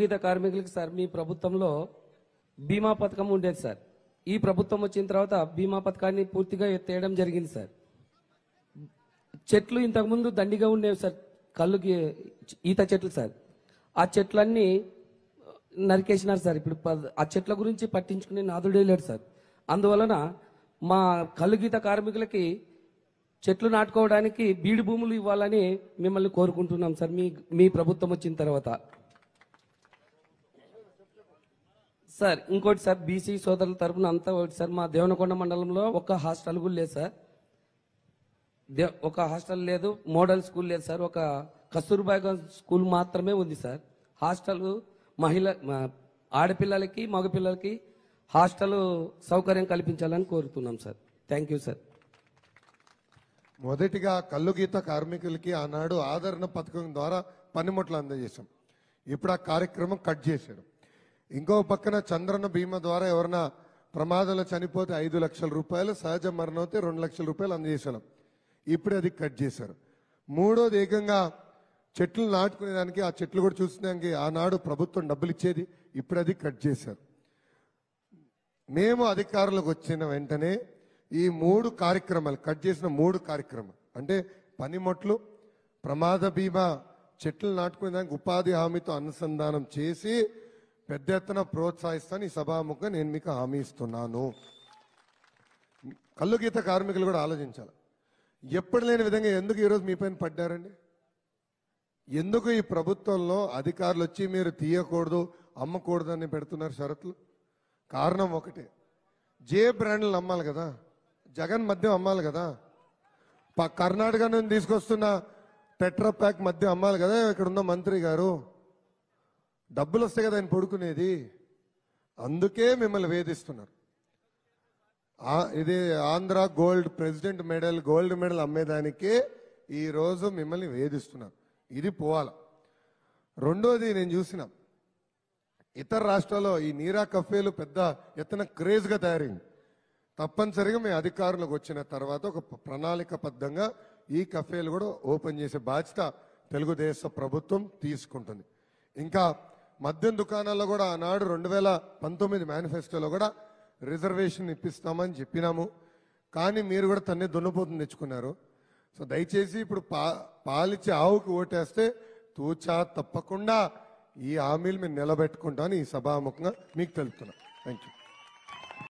గీత కార్మికులకి సార్ మీ ప్రభుత్వంలో బీమా పథకం ఉండేది సార్ ఈ ప్రభుత్వం వచ్చిన తర్వాత బీమా పథకాన్ని పూర్తిగా ఎత్తేయడం జరిగింది సార్ చెట్లు ఇంతకుముందు దండిగా ఉండేవి సార్ కళ్ళుకి ఈత చెట్లు సార్ ఆ చెట్లన్నీ నరికేసినారు సార్ ఇప్పుడు ఆ చెట్ల గురించి పట్టించుకునే నాదుడే లేడు సార్ అందువలన మా కళ్ళుగీత కార్మికులకి చెట్లు నాటుకోవడానికి బీడు భూములు ఇవ్వాలని మిమ్మల్ని కోరుకుంటున్నాం సార్ మీ మీ ప్రభుత్వం వచ్చిన తర్వాత సార్ ఇంకోటి సార్ బీసీ సోదరుల తరఫున అంతా ఒకటి సార్ మా దేవనకొండ మండలంలో ఒక హాస్టల్ కూడా లేదు సార్ దే ఒక హాస్టల్ లేదు మోడల్ స్కూల్ లేదు సార్ ఒక కస్తూర్బా స్కూల్ మాత్రమే ఉంది సార్ హాస్టల్ మహిళ ఆడపిల్లలకి మగపిల్లలకి హాస్టల్ సౌకర్యం కల్పించాలని కోరుతున్నాం సార్ థ్యాంక్ యూ సార్ మొదటిగా కల్లుగీత కార్మికులకి ఆనాడు ఆదరణ పథకం ద్వారా పనిముట్లు అందజేశాం ఇప్పుడు ఆ కార్యక్రమం కట్ చేశాడు ఇంకో పక్కన చంద్రన్న బీమా ద్వారా ఎవరైనా ప్రమాదంలో చనిపోతే ఐదు లక్షల రూపాయలు సహజ మరణం అయితే రెండు లక్షల రూపాయలు అందజేశాను ఇప్పుడే అది కట్ చేశారు మూడోది ఏకంగా చెట్లు నాటుకునేదానికి ఆ చెట్లు కూడా చూసినానికి ఆనాడు ప్రభుత్వం డబ్బులు ఇచ్చేది ఇప్పుడు అది కట్ చేశారు మేము అధికారులకు వచ్చిన వెంటనే ఈ మూడు కార్యక్రమాలు కట్ చేసిన మూడు కార్యక్రమాలు అంటే పనిమొట్లు ప్రమాద బీమా చెట్లు నాటుకునేదానికి ఉపాధి హామీతో అనుసంధానం చేసి పెద్ద ఎత్తున ప్రోత్సహిస్తాను ఈ సభాముఖంగా నేను మీకు హామీ ఇస్తున్నాను కళ్ళు గీత కార్మికులు కూడా ఆలోచించాలి ఎప్పుడు లేని విధంగా ఎందుకు ఈరోజు మీ పైన పడ్డారండి ఎందుకు ఈ ప్రభుత్వంలో అధికారులు వచ్చి మీరు తీయకూడదు అమ్మకూడదు అని పెడుతున్నారు షరతులు కారణం ఒకటే జే బ్రాండ్లు అమ్మాలి కదా జగన్ మధ్యం అమ్మాలి కదా కర్ణాటక నుంచి తీసుకొస్తున్న టెట్రా ప్యాక్ మధ్యం అమ్మాలి కదా ఇక్కడ ఉన్న మంత్రి గారు డబ్బులు వస్తే కదా ఆయన పడుకునేది అందుకే మిమ్మల్ని వేధిస్తున్నారు ఇది Andhra gold president medal gold medal అమ్మేదానికే ఈరోజు మిమ్మల్ని వేధిస్తున్నారు ఇది పోవాల రెండోది నేను చూసిన ఇతర రాష్ట్రాల్లో ఈ నీరా కఫేలు పెద్ద ఎత్తున క్రేజ్గా తయారైంది తప్పనిసరిగా మీ అధికారులకు వచ్చిన తర్వాత ఒక ప్రణాళికబద్ధంగా ఈ కఫేలు కూడా ఓపెన్ చేసే బాధ్యత తెలుగుదేశం ప్రభుత్వం తీసుకుంటుంది ఇంకా మద్యం దుకాణాల్లో కూడా ఆనాడు రెండు వేల పంతొమ్మిది మేనిఫెస్టోలో కూడా రిజర్వేషన్ ఇప్పిస్తామని చెప్పినాము కానీ మీరు కూడా తన్నే దున్నపోతుంది తెచ్చుకున్నారు సో దయచేసి ఇప్పుడు పా పాలిచ్చే ఆవుకి ఓటేస్తే తూచా తప్పకుండా ఈ హామీలు మేము నిలబెట్టుకుంటామని ఈ సభాముఖంగా మీకు తెలుపుతున్నాం థ్యాంక్ యూ